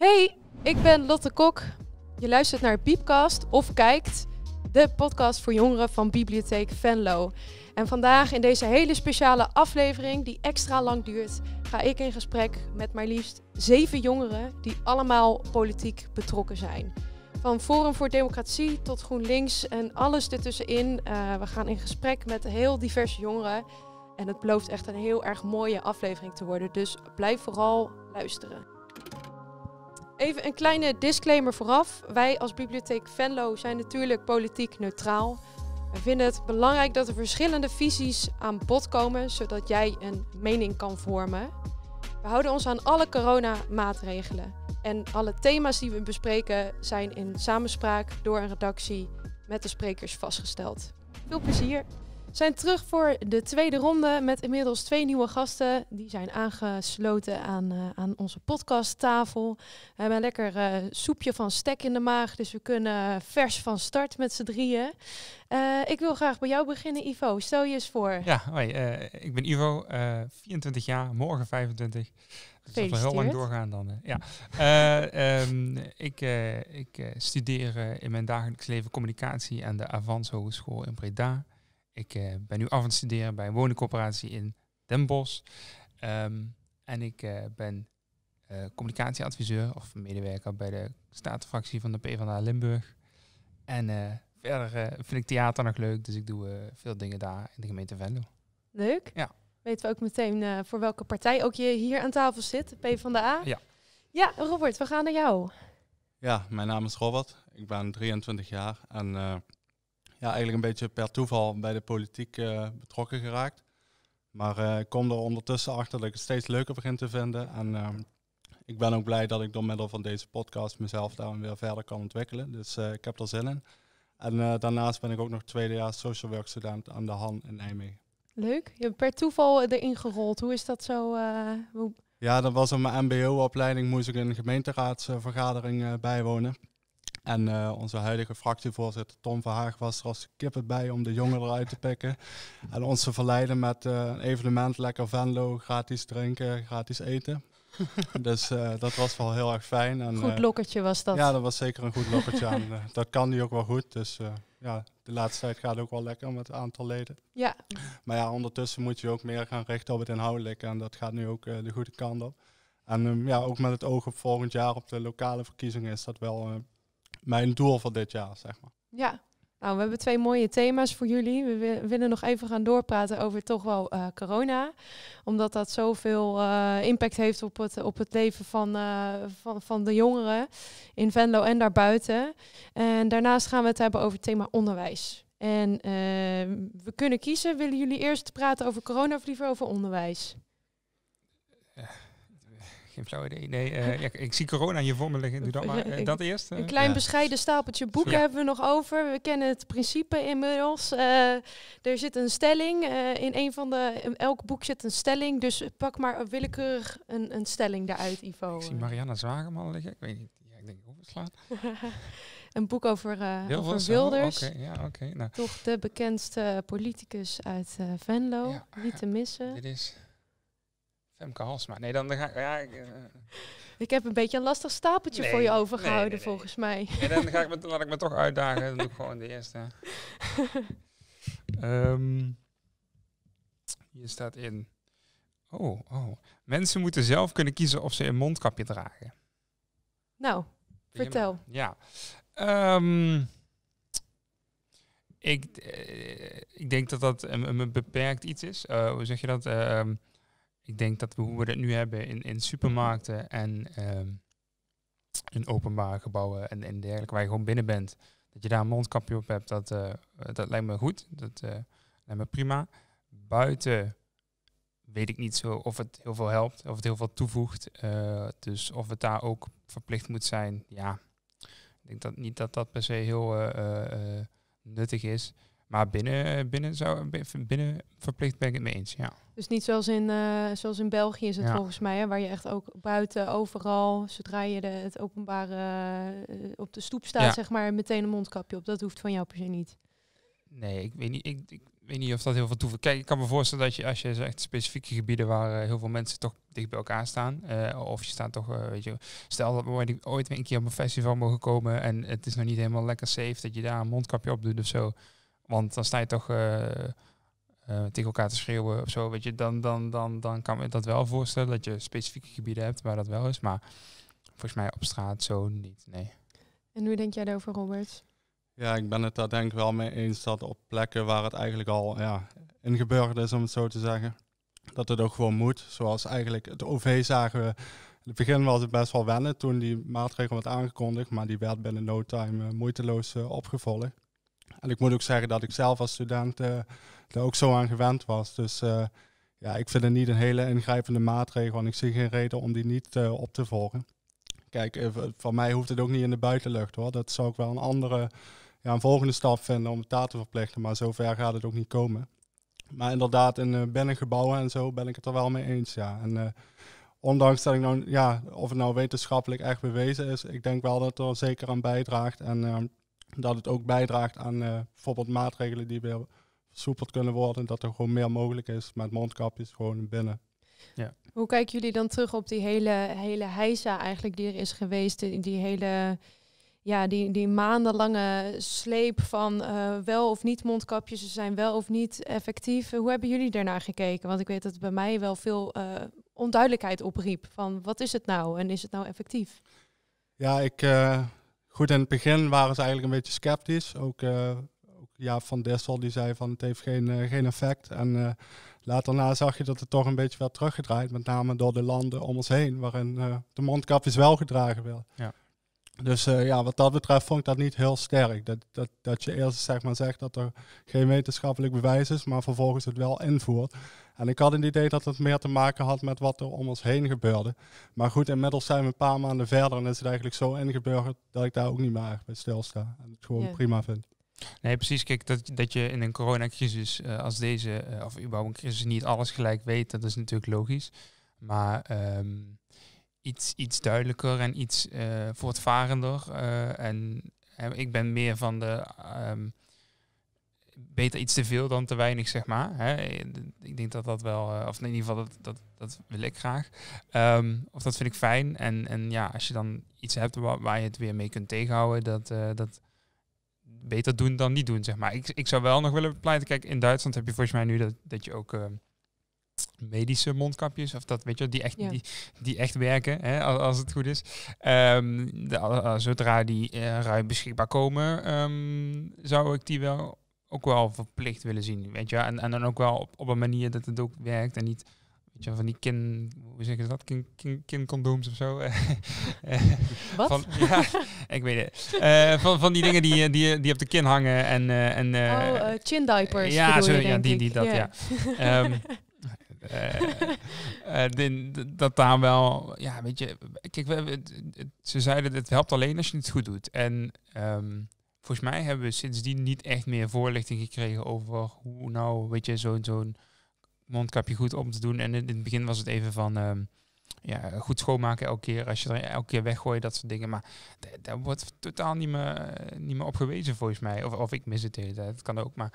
Hey, ik ben Lotte Kok. Je luistert naar Biepcast of kijkt de podcast voor jongeren van Bibliotheek Venlo. En vandaag in deze hele speciale aflevering, die extra lang duurt, ga ik in gesprek met maar liefst zeven jongeren die allemaal politiek betrokken zijn. Van Forum voor Democratie tot GroenLinks en alles ertussenin. Uh, we gaan in gesprek met heel diverse jongeren. En het belooft echt een heel erg mooie aflevering te worden. Dus blijf vooral luisteren. Even een kleine disclaimer vooraf. Wij als Bibliotheek Venlo zijn natuurlijk politiek neutraal. We vinden het belangrijk dat er verschillende visies aan bod komen, zodat jij een mening kan vormen. We houden ons aan alle coronamaatregelen. En alle thema's die we bespreken zijn in samenspraak door een redactie met de sprekers vastgesteld. Veel plezier! zijn terug voor de tweede ronde met inmiddels twee nieuwe gasten. Die zijn aangesloten aan, eh, aan onze podcasttafel. We hebben een lekker uh, soepje van stek in de maag, dus we kunnen eh, vers van start met z'n drieën. ik wil graag bij jou beginnen, Ivo. Stel je eens voor. Ja, hoi, ik ben Ivo, 24 jaar, morgen 25. Dus dat zal wel heel lang doorgaan dan. ja. Ehm, ik, ik studeer in mijn dagelijks leven communicatie aan de Avans Hogeschool in Breda. Ik eh, ben nu af aan het studeren bij een woningcorporatie in Den Bosch. Ehm, en ik eh, ben eh, communicatieadviseur of medewerker bij de statenfractie van de PvdA Limburg. En verder vind ik theater nog leuk, dus ik doe veel dingen daar in de gemeente Venlo. Leuk. Ja. Weten we ook meteen voor welke partij ook je hier aan tafel zit, PvdA? Ja. Ja, Robert, we gaan naar jou. Ja, mijn naam is Robert. Ik ben 23 jaar en ja, eigenlijk een beetje per toeval bij de politiek eh, betrokken geraakt. Maar eh, ik kom er ondertussen achter dat ik het steeds leuker begin te vinden. En ehm, ik ben ook blij dat ik door middel van deze podcast mezelf daar weer verder kan ontwikkelen. Dus eh, ik heb er zin in. En daarnaast ben ik ook nog jaar social work student aan de Han in Nijmegen. Leuk. Je hebt per toeval erin gerold. Hoe is dat zo? Hoe... Ja, dat was op mijn MBO-opleiding. Moest ik een gemeenteraadsvergadering bijwonen. En eh, onze huidige fractievoorzitter Tom Verhaag was er als kippen bij om de jongen eruit te pikken. En ons te verleiden met eh, een evenement, lekker Venlo, gratis drinken, gratis eten. dus eh, dat was wel heel erg fijn. En, goed lokkertje was dat. Ja, dat was zeker een goed lokkertje. en, dat kan nu ook wel goed. Dus ja, de laatste tijd gaat het ook wel lekker met het aantal leden. Ja. Maar ja, ondertussen moet je ook meer gaan richten op het inhoudelijke. En dat gaat nu ook de goede kant op. En ehm, ja, ook met het oog op volgend jaar op de lokale verkiezingen is dat wel mijn doel van dit jaar, zeg maar. Ja, nou, we hebben twee mooie thema's voor jullie. We willen nog even gaan doorpraten over toch wel eh, corona. Omdat dat zoveel uh, impact heeft op het, op het leven van, eh, van, van de jongeren in Venlo en daarbuiten. En daarnaast gaan we het hebben over het thema onderwijs. En we kunnen kiezen, willen jullie eerst praten over corona of liever over onderwijs? geen flauw idee. Nee, eh, ik zie corona hier voor me liggen. Doe dat maar. Eh, dat eerst. Eh, een klein bescheiden stapeltje boeken hebben we nog over. We kennen het principe inmiddels. er zit een stelling. in een van de, elk boek zit een stelling. Dus pak maar willekeurig een, een stelling daaruit, Ivo. Ik zie Marianne Zwageman liggen. Ik weet niet. ik denk overslaan. een boek over, uh, Wilders. Over Wilders. Oh, ja, okay. nou. Toch de bekendste politicus uit Venlo. niet te missen. Dit is... Femke Halsma. Nee, dan, ga ik... Ja, eh, ik, heb een beetje een lastig stapeltje voor je overgehouden, volgens mij. dan ga ik me, laat ik me toch uitdagen. Dan doe ik gewoon de eerste. um, hier staat in... Oh, oh. Mensen moeten zelf kunnen kiezen of ze een mondkapje dragen. Nou, vertel. Ja. Ehm, ik, eh, ik denk dat dat een, beperkt iets is. Eh, hoe zeg je dat? Ehm, ik denk dat we, hoe we dat nu hebben in, in supermarkten en um, in openbare gebouwen en, en dergelijke, waar je gewoon binnen bent, dat je daar een mondkapje op hebt, dat, eh, dat lijkt me goed. Dat eh, lijkt me prima. Buiten weet ik niet zo of het heel veel helpt, of het heel veel toevoegt. Eh, dus of het daar ook verplicht moet zijn, ja. Ik denk dat niet dat dat per se heel nuttig is. Maar binnen, binnen, zou, binnen verplicht ben ik het mee eens, ja. Dus niet zoals in, eh, zoals in België is het volgens mij, hè, waar je echt ook buiten, overal, zodra je de, het openbare eh, op de stoep staat, zeg maar, meteen een mondkapje op. Dat hoeft van jou per se niet. Nee, ik weet niet, ik, ik weet niet of dat heel veel toevoegt. Kijk, ik kan me voorstellen dat je als je echt specifieke gebieden waar eh, heel veel mensen toch dicht bij elkaar staan, of je staat toch, weet je, stel dat we ooit een keer op een festival mogen komen en het is nog niet helemaal lekker safe dat je daar een mondkapje op doet of zo. Want dan sta je toch uh, tegen elkaar te schreeuwen of zo. Weet je, dan, dan, dan, dan kan ik dat wel voorstellen dat je specifieke gebieden hebt waar dat wel is. Maar volgens mij op straat zo niet, nee. En hoe denk jij daarover, Robert? Ja, ik ben het daar denk ik wel mee eens dat op plekken waar het eigenlijk al ja, ingeburgerd is, om het zo te zeggen, dat het ook gewoon moet. Zoals eigenlijk het OV zagen we. In het begin was het best wel wennen toen die maatregel werd aangekondigd, maar die werd binnen no time eh, moeiteloos opgevolgd. En ik moet ook zeggen dat ik zelf als student uh, eh, er ook zo aan gewend was. Dus eh, ja, ik vind het niet een hele ingrijpende maatregel en ik zie geen reden om die niet eh, op te volgen. Kijk, van mij hoeft het ook niet in de buitenlucht hoor. Dat zou ik wel een andere, ja, een volgende stap vinden om het daar te verplichten. Maar zover gaat het ook niet komen. Maar inderdaad, in binnengebouwen en zo ben ik het er wel mee eens. Ja. En, ondanks dat ik nou, ja, of het nou wetenschappelijk echt bewezen is, ik denk wel dat het er zeker aan bijdraagt. En ehm, dat het ook bijdraagt aan eh, bijvoorbeeld maatregelen die weer versoepeld kunnen worden. Dat er gewoon meer mogelijk is met mondkapjes gewoon binnen. Ja. Hoe kijken jullie dan terug op die hele, hele heisa eigenlijk die er is geweest? Die, hele ja, die, die maandenlange sleep van eh, wel of niet mondkapjes, ze zijn wel of niet effectief. Hoe hebben jullie daarnaar gekeken? Want ik weet dat het bij mij wel veel eh, onduidelijkheid opriep. Van wat is het nou en is het nou effectief? Ja, ik, goed, in het begin waren ze eigenlijk een beetje sceptisch. Ook, eh, ook ja, Van Dessel die zei van het heeft geen, eh, geen effect. En eh, later na zag je dat het toch een beetje werd teruggedraaid. Met name door de landen om ons heen, waarin de mondkapjes wel gedragen werden. Ja. Dus eh, ja, wat dat betreft vond ik dat niet heel sterk. Dat, dat, dat je eerst zeg maar, zegt dat er geen wetenschappelijk bewijs is, maar vervolgens het wel invoert. En ik had het idee dat het meer te maken had met wat er om ons heen gebeurde. Maar goed, inmiddels zijn we een paar maanden verder en is het eigenlijk zo ingeburgerd dat ik daar ook niet meer echt bij stilsta. En het gewoon prima vind. Nee, precies. Kijk, dat, dat je in een coronacrisis eh, als deze, eh, of überhaupt een crisis, niet alles gelijk weet, dat is natuurlijk logisch. Maar... Ehm, iets, iets duidelijker en iets uh, voortvarender. Uh, en, en eh, ik ben meer van de um, beter iets te veel dan te weinig, zeg maar. Hè? Ik denk dat dat wel, of in ieder geval, dat, dat, dat wil ik graag. Ehm, of dat vind ik fijn. En, en ja, als je dan iets hebt waar, waar je het weer mee kunt tegenhouden, dat, dat beter doen dan niet doen, zeg maar. Ik, ik zou wel nog willen pleiten, kijk, in Duitsland heb je volgens mij nu dat, dat je ook ehm, medische mondkapjes, of dat weet je, die echt, die, die echt werken, hè, als, het goed is. Ehm, de, zodra die uh, ruim beschikbaar komen, ehm, zou ik die wel ook wel verplicht willen zien, weet je. En, en dan ook wel op, op een manier dat het ook werkt en niet van die kin, hoe zeggen ze dat? Kin, kin, kincondooms of zo. Wat? Van, ja, ik weet eh, van, van die dingen die, eh, die, die op de kin hangen en... en oh, chin diapers. ja, zo, ja die, die, dat, ja. Ehm, Eh, eh, dat daar wel, ja, weet je, kijk, we, ze zeiden dat het helpt alleen als je het goed doet. En ehm, volgens mij hebben we sindsdien niet echt meer voorlichting gekregen over hoe nou, weet je, zo'n zo'n mondkapje goed om te doen. En in, het begin was het even van, ehm, ja, goed schoonmaken elke keer. Als je er elke keer weggooit, dat soort dingen. Maar daar wordt totaal niet meer, eh, niet meer op gewezen, volgens mij. Of, of ik mis het de hele tijd, dat kan ook. Maar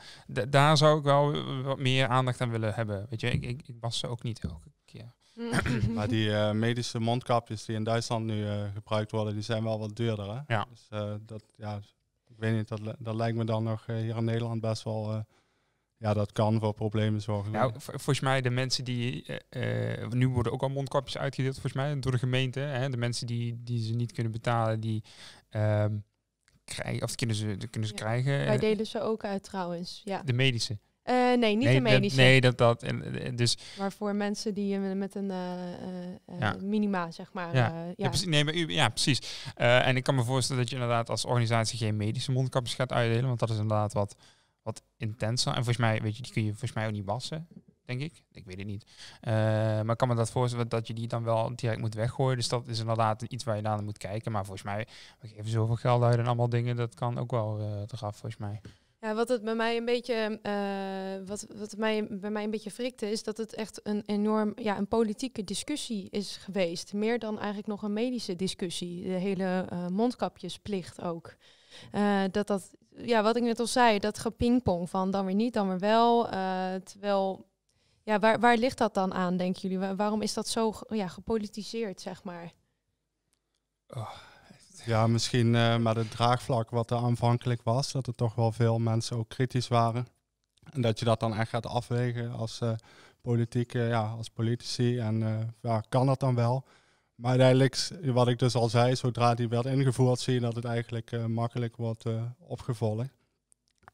daar zou ik wel wat meer aandacht aan willen hebben. Weet je, ik, ik, ik was ze ook niet elke keer. Mm. maar die eh, medische mondkapjes die in Duitsland nu eh, gebruikt worden, die zijn wel wat duurder. Hè? Ja. Dus dat, ja, ik weet niet, dat, dat lijkt me dan nog hier in Nederland best wel ja, dat kan voor problemen zorgen. Nou, volgens mij de mensen die... Eh, eh, nu worden ook al mondkapjes uitgedeeld, volgens mij, door de gemeente. Hè? De mensen die, die ze niet kunnen betalen, die... Ehm, krijgen, of kunnen ze, kunnen ze krijgen. Wij eh, delen ze ook uit trouwens, ja. De medische? nee, niet de medische. nee, dat dat. En, dus. Maar voor mensen die met een minima, zeg maar. Ja, ja. ja nee, maar u, ja precies. en ik kan me voorstellen dat je inderdaad als organisatie geen medische mondkapjes gaat uitdelen, want dat is inderdaad wat wat intenser. En volgens mij, weet je, die kun je volgens mij ook niet wassen, denk ik. Ik weet het niet. Eh, maar ik kan me dat voorstellen dat je die dan wel direct moet weggooien. Dus dat is inderdaad iets waar je naar moet kijken. Maar volgens mij, we geven zoveel geld uit en allemaal dingen, dat kan ook wel te eh, eraf, volgens mij. Ja, wat het bij mij een beetje, eh, wat, wat mij, bij mij een beetje frikte, is dat het echt een enorm ja, een politieke discussie is geweest. Meer dan eigenlijk nog een medische discussie. De hele mondkapjesplicht ook. Uh, dat dat ja, wat ik net al zei, dat gepingpong van dan weer niet, dan weer wel. Eh, terwijl, ja, waar, waar ligt dat dan aan, denken jullie? waarom is dat zo ja, gepolitiseerd, zeg maar? Oh, ja, misschien uh, eh, maar het draagvlak wat er aanvankelijk was, dat er toch wel veel mensen ook kritisch waren. En dat je dat dan echt gaat afwegen als, uh, eh, politiek, ja, als politici. En ja, kan dat dan wel? Maar uiteindelijk, wat ik dus al zei, zodra die werd ingevoerd, zie je dat het eigenlijk eh, makkelijk wordt uh, opgevolgd.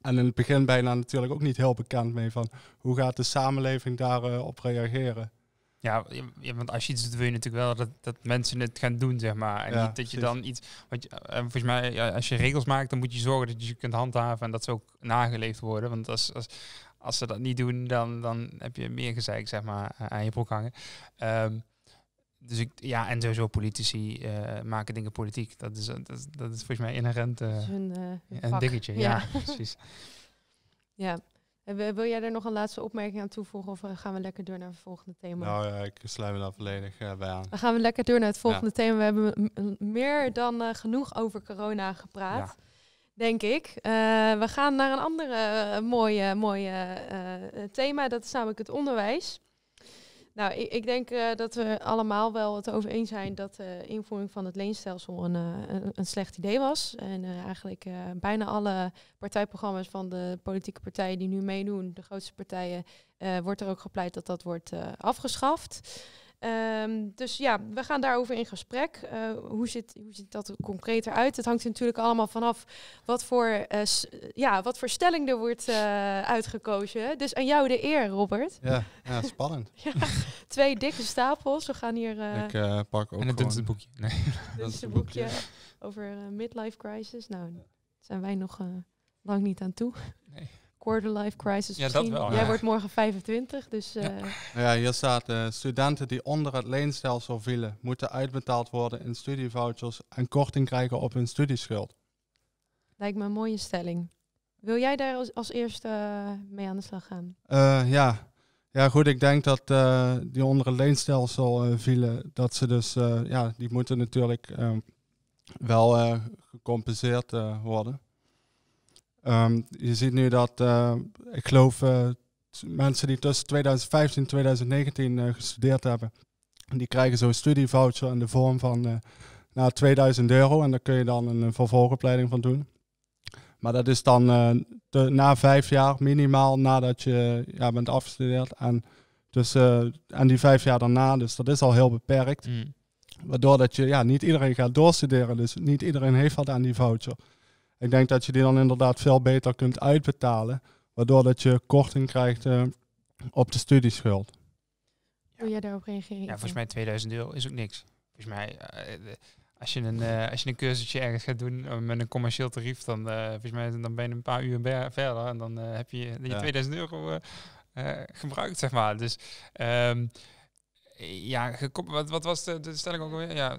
En in het begin bijna natuurlijk ook niet heel bekend mee van hoe gaat de samenleving daarop eh, op reageren. Ja, want als je iets doet, wil je natuurlijk wel dat, dat mensen het gaan doen, zeg maar. En niet dat je dan iets. Want volgens mij, ja, als je regels maakt, dan moet je zorgen dat je ze kunt handhaven en dat ze ook nageleefd worden. Want als, als, als ze dat niet doen, dan, dan heb je meer gezeik, zeg maar, aan je broek hangen. Um, ehm, dus ik, ja, en sowieso politici eh, maken dingen politiek. Dat is, dat, dat is volgens mij inherent eh, eh, een dingetje. Ja, precies. Ja. Wil jij er nog een laatste opmerking aan toevoegen of gaan we lekker door naar het volgende thema? Nou ja, ik sluit me daar volledig bij aan. Dan gaan we lekker door naar het volgende thema. We hebben meer dan genoeg over corona gepraat, denk ik. we gaan naar een andere mooie, mooie thema, dat is namelijk het onderwijs. Nou, ik, ik denk eh, dat we allemaal wel het over eens zijn dat de eh, invoering van het leenstelsel eh, een, een slecht idee was. En eigenlijk bijna alle partijprogramma's van de politieke partijen die nu meedoen, de grootste partijen, wordt er ook gepleit dat dat wordt afgeschaft. Ehm, dus ja, we gaan daarover in gesprek. Eh, hoe, zit, hoe ziet dat er concreter uit? Het hangt natuurlijk allemaal vanaf wat voor, eh, ja, wat voor stelling er wordt eh, uitgekozen. Dus aan jou de eer, Robert. Ja, ja spannend. ja, twee dikke stapels. We gaan hier... Ik pak ook En dit is het boekje. Nee. dit is het boekje over midlife crisis. Nou, daar zijn wij nog lang niet aan toe. Nee life crisis misschien. Jij wordt morgen 25, dus... Ja. Eh, nou hier staat, uh, studenten die onder het leenstelsel vielen, moeten uitbetaald worden in studievouchers en korting krijgen op hun studieschuld. Lijkt me een mooie stelling. Wil jij daar als, eerste eh, mee aan de slag gaan? Eh, ja. ja, goed, ik denk dat die onder het leenstelsel vielen, dat ze dus, ja, die moeten natuurlijk ehm, wel gecompenseerd worden. Ehm, je ziet nu dat, eh, ik geloof, eh, mensen die tussen 2015 en 2019 eh, gestudeerd hebben, die krijgen zo'n studievoucher in de vorm van nou, 2000 euro. En daar kun je dan een vervolgopleiding van doen. Maar dat is dan na vijf jaar minimaal nadat je ja, bent afgestudeerd. En, dus, en die vijf jaar daarna, dus dat is al heel beperkt. Mm. Waardoor dat je, ja, niet iedereen gaat doorstuderen. Dus niet iedereen heeft wat aan die voucher. Ik denk dat je die dan inderdaad veel beter kunt uitbetalen, waardoor dat je korting krijgt eh, op de studieschuld. Hoe jij daarop reageert? Ja, volgens mij 2000 euro is ook niks. Volgens mij, eh, eh, als, je een, als je een cursusje ergens gaat doen met een commercieel tarief, dan, volgens mij, dan ben je een paar uur verder en dan heb je, je 2000 euro gebruikt, zeg maar. Dus ehm, ja, wat, wat was de, de stelling ook alweer? Ja.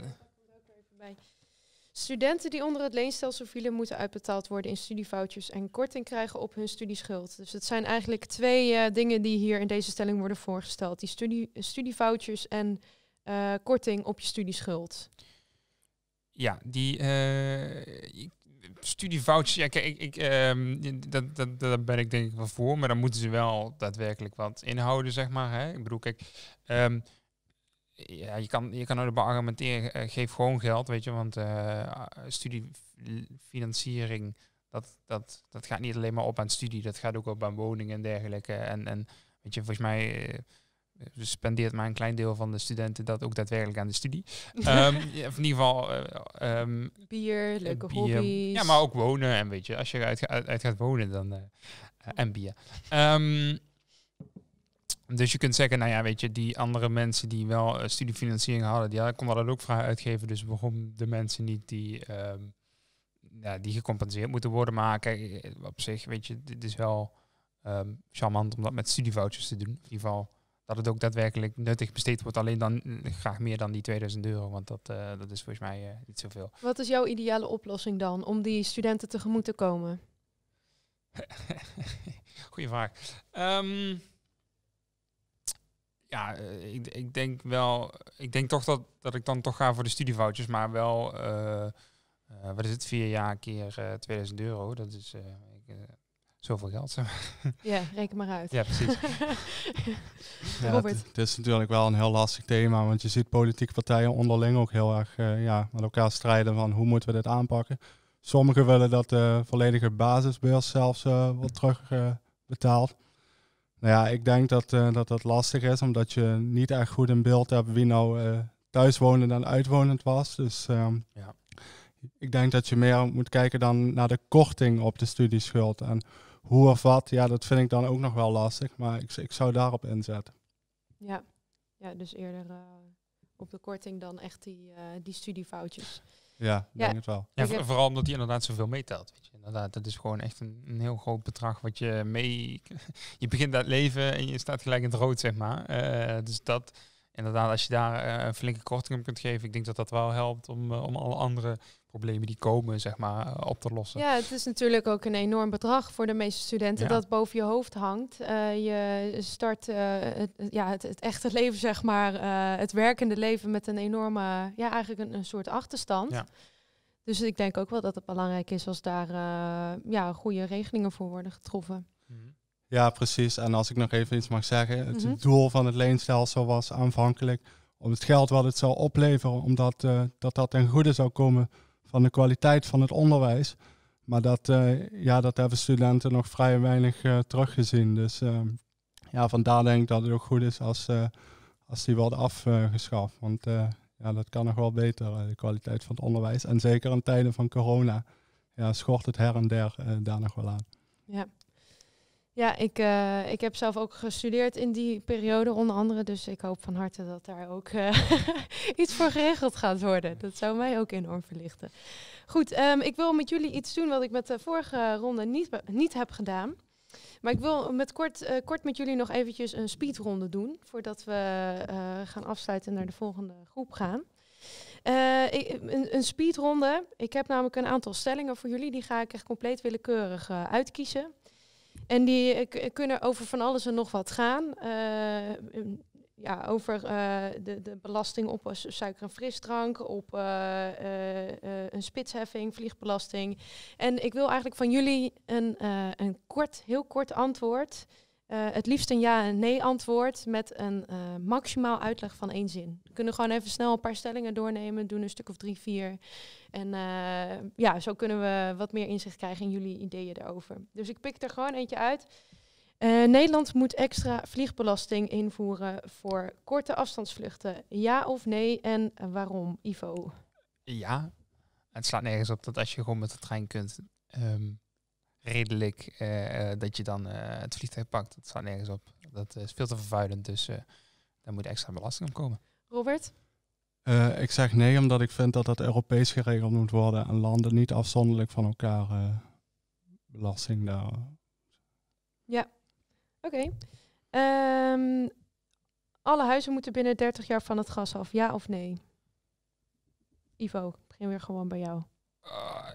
Studenten die onder het leenstelsel vielen moeten uitbetaald worden in studiefoutjes en korting krijgen op hun studieschuld. Dus het zijn eigenlijk twee eh, dingen die hier in deze stelling worden voorgesteld. Die studie, studiefoutjes en eh, korting op je studieschuld. Ja, die uh, studiefoutjes, ja kijk, ik, ik ehm, dat, dat, dat ben ik denk ik wel voor, maar dan moeten ze wel daadwerkelijk wat inhouden, zeg maar. Hè? Ik bedoel, kijk... Ehm, ja, je kan, je kan er argumenteren, eh, geef gewoon geld, weet je, want eh, studiefinanciering, dat, dat, dat gaat niet alleen maar op aan studie, dat gaat ook op aan woning en dergelijke. En, en weet je, volgens mij eh, dus spendeert maar een klein deel van de studenten dat ook daadwerkelijk aan de studie. um, ehm, of in ieder geval... Ehm, bier, leuke bier, hobby's. Ja, maar ook wonen en weet je, als je uit, uit gaat wonen dan... en bier. Um, dus je kunt zeggen, nou ja, weet je, die andere mensen die wel eh, studiefinanciering hadden, die konden dat ook vrij uitgeven. Dus waarom de mensen niet die, ehm, die gecompenseerd moeten worden? maken eh, op zich, weet je, dit is wel ehm, charmant om dat met studievoutjes te doen. In ieder geval dat het ook daadwerkelijk nuttig besteed wordt. Alleen dan eh, graag meer dan die 2000 euro, want dat, uh, dat is volgens mij niet zoveel. Wat is jouw ideale oplossing dan om die studenten tegemoet te komen? Goeie vraag. Um, ja, eh, ik, ik denk wel, ik denk toch dat, dat ik dan toch ga voor de studiefoutjes, maar wel, eh, eh, wat is het, vier jaar keer 2000 euro, dat is ik, zoveel geld. Ja, reken maar uit. Ja, precies. Robert. Het, is natuurlijk wel een heel lastig thema, want je ziet politieke partijen onderling ook heel erg ja, met elkaar strijden van hoe moeten we dit aanpakken. Sommigen willen dat de volledige basisbeurs zelfs wordt terugbetaald. Nou ja, ik denk dat, eh, dat dat lastig is, omdat je niet echt goed in beeld hebt wie nou uh, thuiswonend en uitwonend was. Dus ehm, ja. ik denk dat je meer moet kijken dan naar de korting op de studieschuld. En hoe of wat, ja, dat vind ik dan ook nog wel lastig, maar ik, ik zou daarop inzetten. Ja, ja dus eerder eh, op de korting dan echt die, die studiefoutjes. Ja, ik denk het wel. Dus vooral omdat hij inderdaad zoveel meetelt. Weet je. Inderdaad, dat is gewoon echt een, een, heel groot bedrag wat je mee... Je begint dat leven en je staat gelijk in het rood, zeg maar. Eh, dus dat, inderdaad, als je daar eh, een flinke korting op kunt geven, ik denk dat dat wel helpt om, eh, om alle andere problemen die komen, zeg maar, eh, op te lossen. Ja, het is natuurlijk ook een enorm bedrag voor de meeste studenten dat boven je hoofd hangt. Eh, je start eh, het, ja, het, echte leven, zeg maar, het werkende leven met een enorme, ja, eigenlijk een, een soort achterstand. Ja. Dus ik denk ook wel dat het belangrijk is als daar ja, goede regelingen voor worden getroffen. Mhm. Ja, precies. En als ik nog even iets mag zeggen, het mhm. doel van het leenstelsel was aanvankelijk om het geld wat het zou opleveren, omdat dat, dat ten goede zou komen van de kwaliteit van het onderwijs. Maar dat, eh, ja, dat hebben studenten nog vrij weinig eh, teruggezien. Dus ehm, ja, vandaar denk ik dat het ook goed is als, eh, als die worden afgeschaft. Want ja, dat kan nog wel beter, de kwaliteit van het onderwijs. En zeker in tijden van corona ja, schort het her en der daar nog wel aan. Ja. Ja, ik, eh, ik heb zelf ook gestudeerd in die periode, onder andere. Dus ik hoop van harte dat daar ook eh, iets voor geregeld gaat worden. Dat zou mij ook enorm verlichten. Goed, ehm, ik wil met jullie iets doen wat ik met de vorige ronde niet, niet heb gedaan. Maar ik wil met kort, eh, kort met jullie nog eventjes een speedronde doen. Voordat we gaan afsluiten en naar de volgende groep gaan. een, een speedronde. Ik heb namelijk een aantal stellingen voor jullie. Die ga ik echt compleet willekeurig uitkiezen. En die eh, kunnen over van alles en nog wat gaan. Eh, ja, over eh, de, de, belasting op suiker- en frisdrank, op een spitsheffing, vliegbelasting. En ik wil eigenlijk van jullie een, een kort, heel kort antwoord eh, het liefst een ja- en nee-antwoord met een eh, maximaal uitleg van één zin. We kunnen gewoon even snel een paar stellingen doornemen, doen een stuk of drie, vier. En eh, ja, zo kunnen we wat meer inzicht krijgen in jullie ideeën daarover. Dus ik pik er gewoon eentje uit. Nederland moet extra vliegbelasting invoeren voor korte afstandsvluchten. Ja of nee en waarom, Ivo? Ja, het slaat nergens op dat als je gewoon met de trein kunt. Ehm, redelijk eh, eh, dat je dan eh, het vliegtuig pakt. Dat staat nergens op. Dat is veel te vervuilend, dus daar moet extra belasting op komen. Robert? ik zeg nee, omdat ik vind dat dat Europees geregeld moet worden en landen niet afzonderlijk van elkaar belasting daar. Ja, oké. Ehm, alle huizen moeten binnen 30 jaar van het gas af, ja of nee? Ivo, ik begin weer gewoon bij jou. Ah,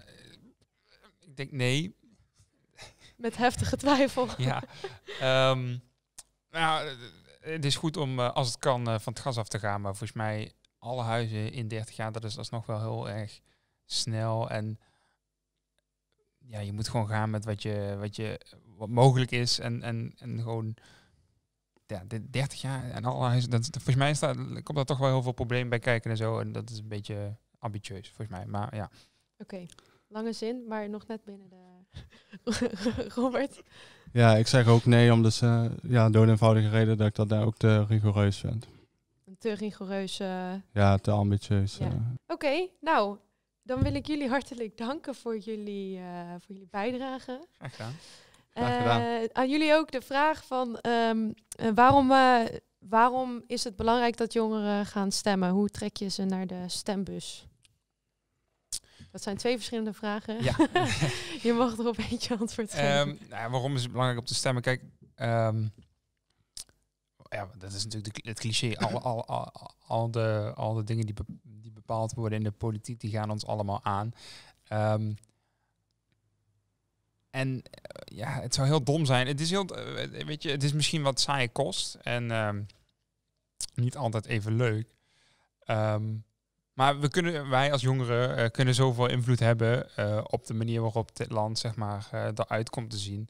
ik denk nee, met heftige twijfel. Ja. Ehm, nou, het is goed om eh, als het kan eh, van het gas af te gaan. Maar volgens mij alle huizen in 30 jaar, dat is, alsnog nog wel heel erg snel. En ja, je moet gewoon gaan met wat, je, wat, je, wat mogelijk is. En, en, en gewoon ja, 30 jaar en alle huizen. Dat, volgens mij staat komt daar toch wel heel veel problemen bij kijken en zo. En dat is een beetje ambitieus, volgens mij. Maar ja. Oké lange zin, maar nog net binnen de Robert. Ja, ik zeg ook nee, omdat ze ja, door de eenvoudige reden dat ik dat daar ook te rigoureus vind. te rigoureus. Ja, te ambitieus. Eh. Oké, nou, dan wil ik jullie hartelijk danken voor jullie, eh, voor jullie bijdrage. Graag gedaan. Graag eh, aan jullie ook de vraag van ehm, waarom, waarom is het belangrijk dat jongeren gaan stemmen? Hoe trek je ze naar de stembus? Dat zijn twee verschillende vragen. Ja. je mag er op eentje antwoord geven. Ehm, nou, waarom is het belangrijk om te stemmen? Kijk, ehm, ja, dat is natuurlijk het cliché. Al, al, al, de, al de dingen die, die bepaald worden in de politiek, die gaan ons allemaal aan. Ehm, en eh, ja, het zou heel dom zijn. Het is, heel, eh, weet je, het is misschien wat saaie kost en niet altijd even leuk. Um, maar we kunnen, wij als jongeren uh, kunnen zoveel invloed hebben eh, op de manier waarop dit land zeg maar, uh, eruit komt te zien.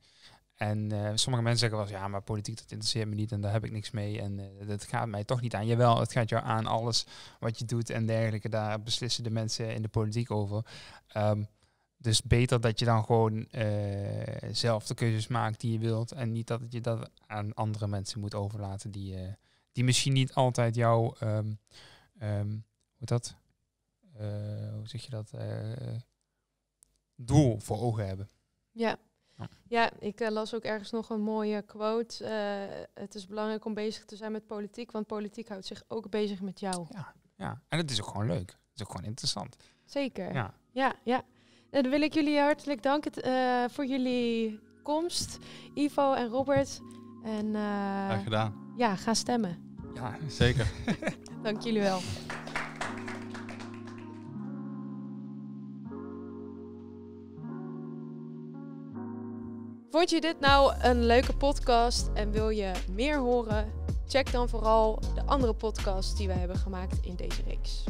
En sommige mensen zeggen wel eens, ja, maar politiek dat interesseert me niet en daar heb ik niks mee en dat gaat mij toch niet aan. Jawel, het gaat jou aan, alles wat je doet en dergelijke, daar beslissen de mensen in de politiek over. Ehm, dus beter dat je dan gewoon zelf de keuzes maakt die je wilt en niet dat je dat aan andere mensen moet overlaten die, die misschien niet altijd jouw... Ehm, ehm, moet dat? Eh, hoe zeg je dat? Eh, eh, doel hmm. voor ogen hebben. Ja. Ja, ik las ook ergens nog een mooie quote. het is belangrijk om bezig te zijn met politiek, want politiek houdt zich ook bezig met jou. Ja, ja. en het is ook gewoon leuk. Het is ook gewoon interessant. Zeker. Ja, ja. ja. En nou, dan wil ik jullie hartelijk danken voor jullie komst, Ivo en Robert. En, gedaan. Ja, ga stemmen. Ja, zeker. Dank jullie wel. Vond je dit nou een leuke podcast en wil je meer horen? Check dan vooral de andere podcasts die we hebben gemaakt in deze reeks.